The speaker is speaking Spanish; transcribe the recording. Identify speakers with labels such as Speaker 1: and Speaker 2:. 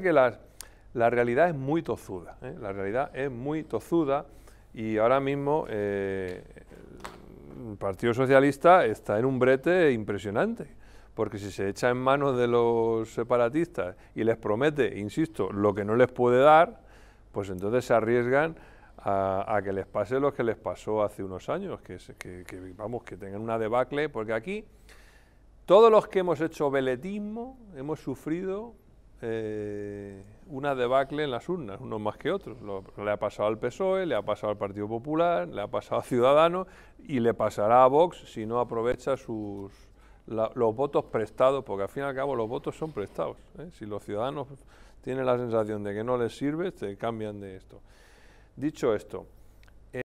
Speaker 1: que la, la realidad es muy tozuda, ¿eh? la realidad es muy tozuda y ahora mismo eh, el Partido Socialista está en un brete impresionante, porque si se echa en manos de los separatistas y les promete, insisto, lo que no les puede dar, pues entonces se arriesgan a, que les pase lo que les pasó hace unos años, que, que, que tengan una debacle, porque aquí todos los que hemos hecho veletismo hemos sufrido eh, una debacle en las urnas, unos más que otros. le ha pasado al PSOE, le ha pasado al Partido Popular, le ha pasado a Ciudadanos y le pasará a Vox si no aprovecha sus, los votos prestados, porque al fin y al cabo los votos son prestados. ¿eh? Si los ciudadanos tienen la sensación de que no les sirve, se cambian de esto. Dicho esto,